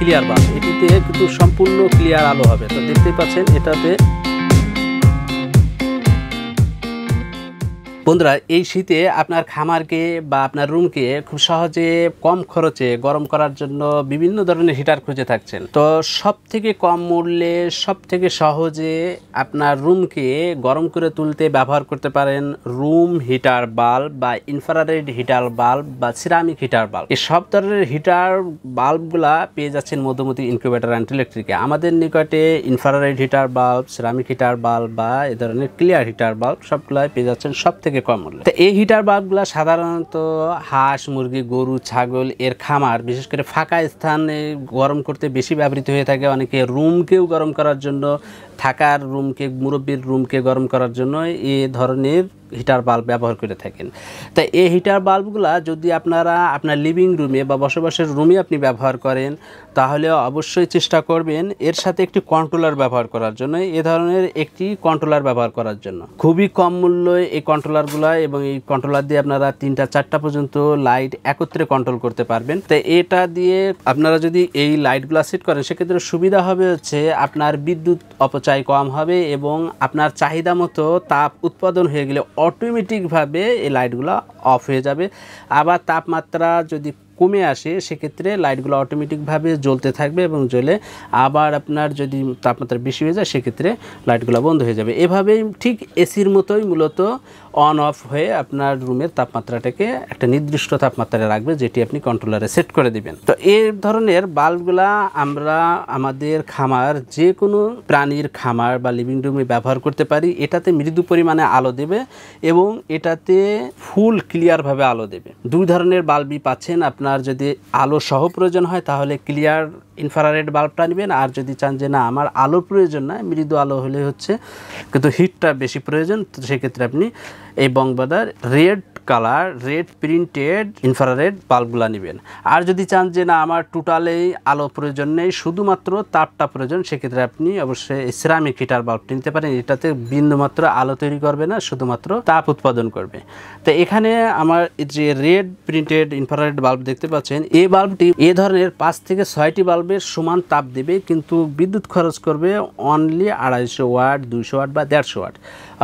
clear bulb এটিতে কিন্তু সম্পূর্ণ ক্লিয়ার আলো হবে তো দেখতে পাচ্ছেন এটাতে বন্ধুরা এই শীতে আপনার খামারকে বা আপনার রুমকে খুব সহজে কম খরচে গরম করার জন্য বিভিন্ন ধরনের হিটার খুঁজে থাকছেন তো সব থেকে কম মূল্যে সব থেকে সহজে আপনার রুমকে গরম করে তুলতে ব্যবহার করতে পারেন রুম হিটার বাল্ব বা ইনফ্রারেড হিটার বাল্ব বা সিরামিক হিটার বাল্ব এই সব ধরনের হিটার বাল্বগুলা পেয়ে যাচ্ছেন মধুমতি ইনকিউবেটার অ্যান্ড ইলেকট্রিকে আমাদের নিকটে infrared heater bulb ceramic heater bulb বা এ ধরনের ক্লিয়ার হিটার বাল্ব সবগুলাই পেয়ে যাচ্ছেন সব থেকে থেকে কম মূল্য তো এই হিটার বাল্বগুলো সাধারণত হাঁস মুরগি গরু ছাগল এর খামার বিশেষ করে ফাঁকা স্থানে গরম করতে বেশি ব্যবহৃত হয়ে থাকে অনেকে রুমকেও গরম করার জন্য থাকার রুমকে মুরব্বীর রুমকে গরম করার জন্য এ ধরনের হিটার বাল্ব ব্যবহার করে থাকেন তাই এই হিটার বাল্বগুলা যদি আপনারা আপনার লিভিং রুমে বা বসবাসের রুমে আপনি ব্যবহার করেন তাহলে অবশ্যই চেষ্টা করবেন এর সাথে একটি কন্ট্রোলার ব্যবহার করার জন্য এ ধরনের একটি কন্ট্রোলার ব্যবহার করার জন্য খুবই কম মূল্যে এই কন্ট্রোলারগুলা এবং এই কন্ট্রোলার দিয়ে আপনারা তিনটা চারটা পর্যন্ত লাইট একত্রে কন্ট্রোল করতে পারবেন তাই এটা দিয়ে আপনারা যদি এই লাইটগুলা সেট করেন সেক্ষেত্রে সুবিধা হবে হচ্ছে আপনার বিদ্যুৎ অপচয় সঞ্চয় কম হবে এবং আপনার চাহিদা মতো তাপ উৎপাদন হয়ে গেলে অটোমেটিকভাবে এই লাইটগুলো অফ হয়ে যাবে আবার তাপমাত্রা যদি কমে আসে সেক্ষেত্রে লাইটগুলো অটোমেটিকভাবে জ্বলতে থাকবে এবং জ্বলে আবার আপনার যদি তাপমাত্রা বেশি হয়ে যায় সেক্ষেত্রে লাইটগুলো বন্ধ হয়ে যাবে এভাবেই ঠিক এসির মতোই মূলত অন অফ হয়ে আপনার রুমের তাপমাত্রাটাকে একটা নির্দিষ্ট তাপমাত্রায় রাখবে যেটি আপনি কন্ট্রোলারে সেট করে দিবেন তো এই ধরনের বাল্বগুলা আমরা আমাদের খামার যে কোনো প্রাণীর খামার বা লিভিং রুমে ব্যবহার করতে পারি এটাতে মৃদু পরিমাণে আলো দেবে এবং এটাতে ফুল ক্লিয়ারভাবে আলো দেবে দুই ধরনের বাল্বই পাচ্ছেন আপনার যদি আলো সহ প্রয়োজন হয় তাহলে ক্লিয়ার ইনফ্রারেড বাল্বটা নেবেন আর যদি চান যে না আমার আলো প্রয়োজন নয় মৃদু আলো হলে হচ্ছে কিন্তু হিটটা বেশি প্রয়োজন তো সেক্ষেত্রে আপনি এই বংবাদার red colour red printed infrared বাল্বগুলো নেবেন আর যদি চান যে না আমার টোটালেই আলো প্রয়োজন নেই শুধুমাত্র তাপটা প্রয়োজন সেক্ষেত্রে আপনি অবশ্যই সিরামিক হিটার বাল্বটি নিতে পারেন এটাতে বিন্দুমাত্র আলো তৈরি করবে না শুধুমাত্র তাপ উৎপাদন করবে তো এখানে আমার যে রেড প্রিন্টেড ইনফ্রারেড বাল্ব দেখতে পাচ্ছেন এই বাল্বটি এ ধরনের পাঁচ থেকে ছয়টি বাল্বের সমান তাপ দেবে কিন্তু বিদ্যুৎ খরচ করবে অনলি আড়াইশো ওয়াট দুশো ওয়াট বা দেড়শো ওয়াট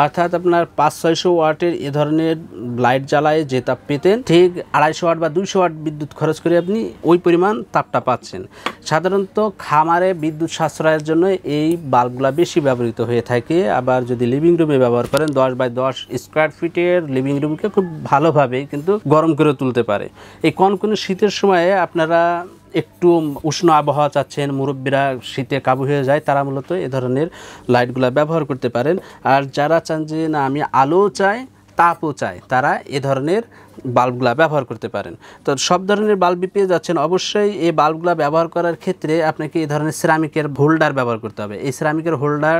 অর্থাৎ আপনার পাঁচ ছয়শো ওয়াট ওয়াটের এ ধরনের লাইট জ্বালায় যে তাপ পেতেন ঠিক আড়াইশো ওয়াট বা দুইশো ওয়াট বিদ্যুৎ খরচ করে আপনি ওই পরিমাণ তাপটা পাচ্ছেন সাধারণত খামারে বিদ্যুৎ সাশ্রয়ের জন্য এই বাল্বগুলা বেশি ব্যবহৃত হয়ে থাকে আবার যদি লিভিং রুমে ব্যবহার করেন দশ বাই দশ স্কোয়ার ফিটের লিভিং রুমকে খুব ভালোভাবে কিন্তু গরম করে তুলতে পারে এই কোন শীতের সময়ে আপনারা একটু উষ্ণ আবহাওয়া চাচ্ছেন মুরব্বীরা শীতে কাবু হয়ে যায় তারা মূলত এ ধরনের লাইটগুলো ব্যবহার করতে পারেন আর যারা চান যে না আমি আলো চাই তাপও চাই তারা এ ধরনের বাল্বগুলা ব্যবহার করতে পারেন তো সব ধরনের বাল্বই পেয়ে যাচ্ছেন অবশ্যই এই বাল্বগুলা ব্যবহার করার ক্ষেত্রে আপনাকে এই ধরনের সিরামিকের হোল্ডার ব্যবহার করতে হবে এই সিরামিকের হোল্ডার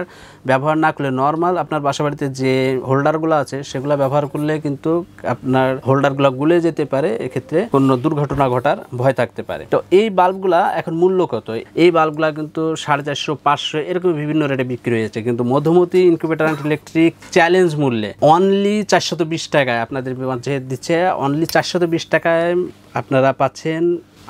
ব্যবহার না করলে নর্মাল আপনার বাসা বাড়িতে যে হোল্ডারগুলো আছে সেগুলো ব্যবহার করলে কিন্তু আপনার হোল্ডারগুলো গুলে যেতে পারে এক্ষেত্রে কোনো দুর্ঘটনা ঘটার ভয় থাকতে পারে তো এই বাল্বগুলা এখন মূল্য কত এই বাল্বগুলা কিন্তু সাড়ে চারশো পাঁচশো এরকম বিভিন্ন রেটে বিক্রি হয়েছে কিন্তু মধুমতি ইনকিউবেটার ইলেকট্রিক চ্যালেঞ্জ মূল্যে অনলি চারশো টাকায় আপনাদের যে দিচ্ছে অনলি চারশো টাকায় আপনারা পাচ্ছেন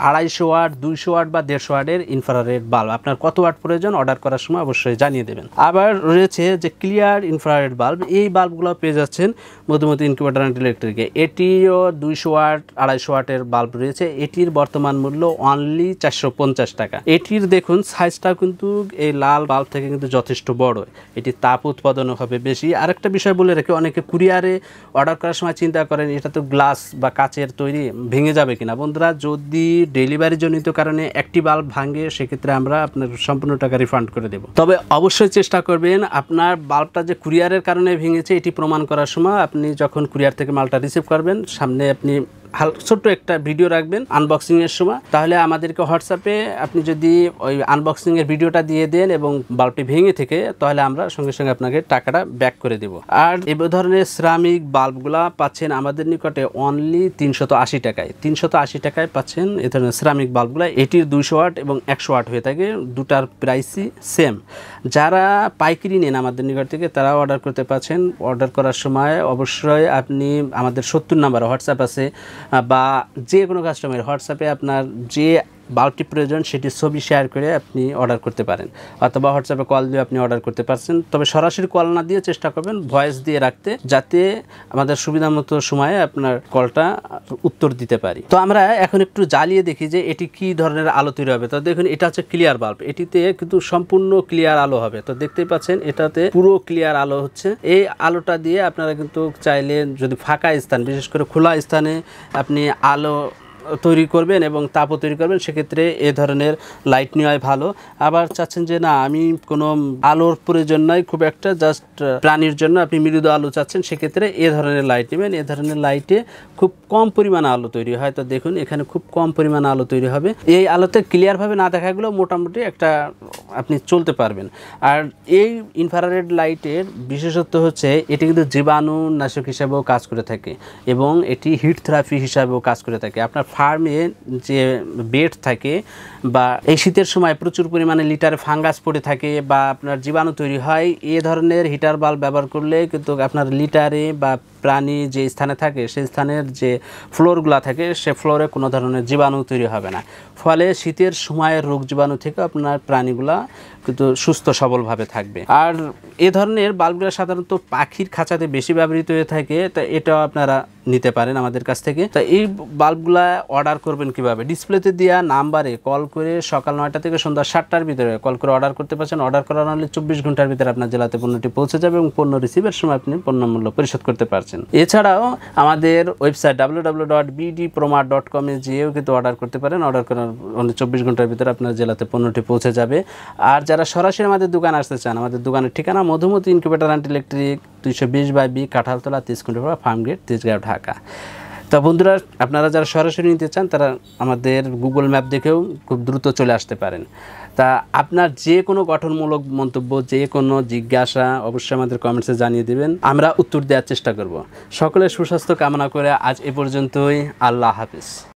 আড়াইশো ওয়াট দুইশো ওয়াট বা দেড়শো ওয়াটের ইনফ্রারেড বাল্ব আপনার কত ওয়াট প্রয়োজন অর্ডার করার সময় অবশ্যই জানিয়ে দেবেন আবার রয়েছে যে ক্লিয়ার ইনফ্রারেড বাল্ব এই বাল্বগুলো পেয়ে যাচ্ছেন মধুমতি ইনকিউবেটার অ্যান্ড ইলেকট্রিকে এটিও দুইশো ওয়াট আড়াইশো ওয়াটের বাল্ব রয়েছে এটির বর্তমান মূল্য অনলি চারশো পঞ্চাশ টাকা এটির দেখুন সাইজটা কিন্তু এই লাল বাল্ব থেকে কিন্তু যথেষ্ট বড় এটি তাপ উৎপাদনও হবে বেশি আরেকটা বিষয় বলে রাখি অনেকে কুরিয়ারে অর্ডার করার সময় চিন্তা করেন এটা তো গ্লাস বা কাচের তৈরি ভেঙে যাবে কিনা বন্ধুরা যদি ডেলিভারিজনিত কারণে একটি বাল্ব ভাঙে সেক্ষেত্রে আমরা আপনার সম্পূর্ণ টাকা রিফান্ড করে দেব তবে অবশ্যই চেষ্টা করবেন আপনার বাল্বটা যে কুরিয়ারের কারণে ভেঙেছে এটি প্রমাণ করার সময় আপনি যখন কুরিয়ার থেকে মালটা রিসিভ করবেন সামনে আপনি হাল ছোট্ট একটা ভিডিও রাখবেন আনবক্সিংয়ের সময় তাহলে আমাদেরকে হোয়াটসঅ্যাপে আপনি যদি ওই আনবক্সিংয়ের ভিডিওটা দিয়ে দেন এবং বাল্বটি ভেঙে থেকে তাহলে আমরা সঙ্গে সঙ্গে আপনাকে টাকাটা ব্যাক করে দেব আর এ ধরনের শ্রামিক বাল্বগুলা পাচ্ছেন আমাদের নিকটে অনলি তিনশত আশি টাকায় তিনশত আশি টাকায় পাচ্ছেন এ ধরনের শ্রামিক বাল্বগুলা এটির দুইশো ওয়াট এবং একশো ওয়াট হয়ে থাকে দুটার প্রাইসই সেম যারা পাইকারি নেন আমাদের নিকট থেকে তারা অর্ডার করতে পারছেন অর্ডার করার সময় অবশ্যই আপনি আমাদের সত্তর নাম্বার হোয়াটসঅ্যাপ আছে বা যে কোনো কাস্টমার হোয়াটসঅ্যাপে আপনার যে বাল্বটি প্রয়োজন সেটি ছবি শেয়ার করে আপনি অর্ডার করতে পারেন অথবা হোয়াটসঅ্যাপে কল দিয়ে আপনি অর্ডার করতে পারছেন তবে সরাসরি কল না দিয়ে চেষ্টা করবেন ভয়েস দিয়ে রাখতে যাতে আমাদের সুবিধা মতো সময়ে আপনার কলটা উত্তর দিতে পারি তো আমরা এখন একটু জ্বালিয়ে দেখি যে এটি কি ধরনের আলো তৈরি হবে তো দেখুন এটা হচ্ছে ক্লিয়ার বাল্ব এটিতে কিন্তু সম্পূর্ণ ক্লিয়ার আলো হবে তো দেখতেই পাচ্ছেন এটাতে পুরো ক্লিয়ার আলো হচ্ছে এই আলোটা দিয়ে আপনারা কিন্তু চাইলে যদি ফাঁকা স্থান বিশেষ করে খোলা স্থানে আপনি আলো তৈরি করবেন এবং তাপও তৈরি করবেন সেক্ষেত্রে এ ধরনের লাইট নেওয়াই ভালো আবার চাচ্ছেন যে না আমি কোনো আলোর প্রয়োজন নাই খুব একটা জাস্ট প্রাণীর জন্য আপনি মৃদু আলো চাচ্ছেন সেক্ষেত্রে এ ধরনের লাইট নেবেন এ ধরনের লাইটে খুব কম পরিমাণ আলো তৈরি হয় তো দেখুন এখানে খুব কম পরিমাণ আলো তৈরি হবে এই আলোতে ক্লিয়ারভাবে না দেখাগুলো মোটামুটি একটা আপনি চলতে পারবেন আর এই ইনফ্রারেড লাইটের বিশেষত্ব হচ্ছে এটি কিন্তু জীবাণু নাশক হিসাবেও কাজ করে থাকে এবং এটি হিট থেরাপি হিসাবেও কাজ করে থাকে আপনার ফার্মে যে বেড থাকে বা এই শীতের সময় প্রচুর পরিমাণে লিটারে ফাঙ্গাস পড়ে থাকে বা আপনার জীবাণু তৈরি হয় এ ধরনের হিটার বাল্ব ব্যবহার করলে কিন্তু আপনার লিটারে বা প্রাণী যে স্থানে থাকে সেই স্থানের যে ফ্লোরগুলো থাকে সে ফ্লোরে কোনো ধরনের জীবাণু তৈরি হবে না ফলে শীতের সময় রোগ জীবাণু থেকে আপনার প্রাণীগুলা কিন্তু সুস্থ সবলভাবে থাকবে আর এ ধরনের বাল্বগুলো সাধারণত পাখির খাঁচাতে বেশি ব্যবহৃত হয়ে থাকে তা এটা আপনারা নিতে পারেন আমাদের কাছ থেকে তো এই বাল্বগুলা অর্ডার করবেন কিভাবে ডিসপ্লেতে দেওয়া নাম্বারে কল করে সকাল নয়টা থেকে সন্ধ্যা সাতটার ভিতরে কল করে অর্ডার করতে পারছেন অর্ডার করানো হলে চব্বিশ ঘন্টার ভিতরে আপনার জেলাতে পণ্যটি পৌঁছে যাবে এবং পণ্য রিসিভের সময় আপনি পণ্য মূল্য পরিশোধ করতে পারছেন এছাড়াও আমাদের website W W dot BD Proma dot কমে যেয়েও কিন্তু অর্ডার করতে পারেন অর্ডার করার চব্বিশ ঘন্টার ভিতরে আপনার জেলাতে পণ্যটি পৌঁছে যাবে আর যারা সরাসরি আমাদের দোকান আসতে চান আমাদের দোকানের ঠিকানা মধুমতি ইনকিউবেটার অ্যান্ড ইলেকট্রিক দুইশো বিশ বাই বি কাঁঠালতলা তিরিশ তিসকুন্ডা ফার্ম গেট তেজগাঁও ঢাকা তো বন্ধুরা আপনারা যারা সরাসরি নিতে চান তারা আমাদের গুগল ম্যাপ দেখেও খুব দ্রুত চলে আসতে পারেন তা আপনার যে কোনো গঠনমূলক মন্তব্য যে কোনো জিজ্ঞাসা অবশ্যই আমাদের কমেন্টসে জানিয়ে দেবেন আমরা উত্তর দেওয়ার চেষ্টা করব সকলের সুস্বাস্থ্য কামনা করে আজ এ পর্যন্তই আল্লাহ হাফিজ